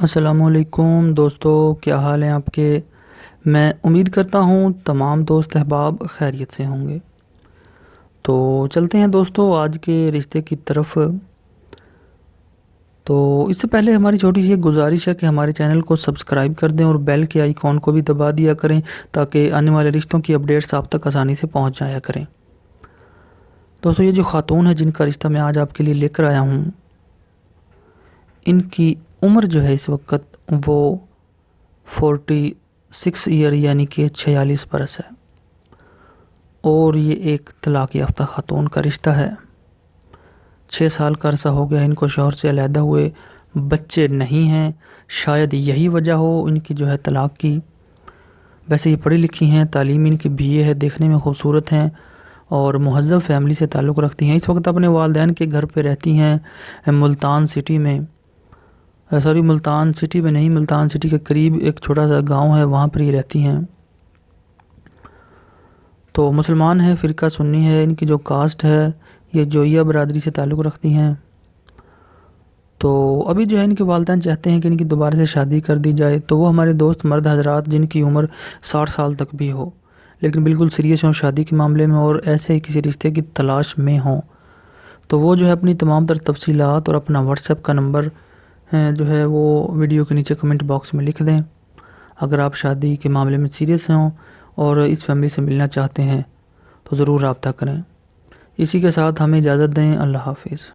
असलकुम दोस्तों क्या हाल है आपके मैं उम्मीद करता हूँ तमाम दोस्त अहबाब खैरियत से होंगे तो चलते हैं दोस्तों आज के रिश्ते की तरफ तो इससे पहले हमारी छोटी सी गुजारिश है कि हमारे चैनल को सब्सक्राइब कर दें और बेल के आइकॉन को भी दबा दिया करें ताकि आने वाले रिश्तों की अपडेट्स आप तक आसानी से पहुँच जाया करें दोस्तों ये जो ख़ातून है जिनका रिश्ता मैं आज आपके लिए लेकर आया हूँ इनकी उम्र जो है इस वक्त वो फोर्टी सिक्स ईयर यानी कि छियालीस बरस है और ये एक तलाक़ याफ्ता ख़ातून का रिश्ता है छः साल का अरसा हो गया इनको शोहर से अलहदा हुए बच्चे नहीं हैं शायद यही वजह हो इनकी जो है तलाक़ की वैसे ये पढ़ी लिखी हैं तालीम इनकी बी है देखने में खूबसूरत हैं और महजब फैमिली से ताल्लुक़ रखती हैं इस वक्त अपने वालदेन के घर पर रहती हैं मुल्तान सिटी में सॉरी मुल्तान सिटी में नहीं मुल्तान सिटी के करीब एक छोटा सा गांव है वहाँ पर ये रहती हैं तो मुसलमान है फ़िरका सुन्नी है इनकी जो कास्ट है ये जोया बरदरी से ताल्लुक़ रखती हैं तो अभी जो है इनके वालदान चाहते हैं कि इनकी दोबारा से शादी कर दी जाए तो वो हमारे दोस्त मर्द हजरात जिनकी उम्र साठ साल तक भी हो लेकिन बिल्कुल सीरियस हों शादी के मामले में और ऐसे ही किसी रिश्ते की तलाश में हों तो वो जो है अपनी तमाम तर तफसीत और अपना व्हाट्सएप का नंबर जो है वो वीडियो के नीचे कमेंट बॉक्स में लिख दें अगर आप शादी के मामले में सीरियस हों और इस फैमिली से मिलना चाहते हैं तो ज़रूर रबता करें इसी के साथ हमें इजाज़त दें अल्लाह हाफिज़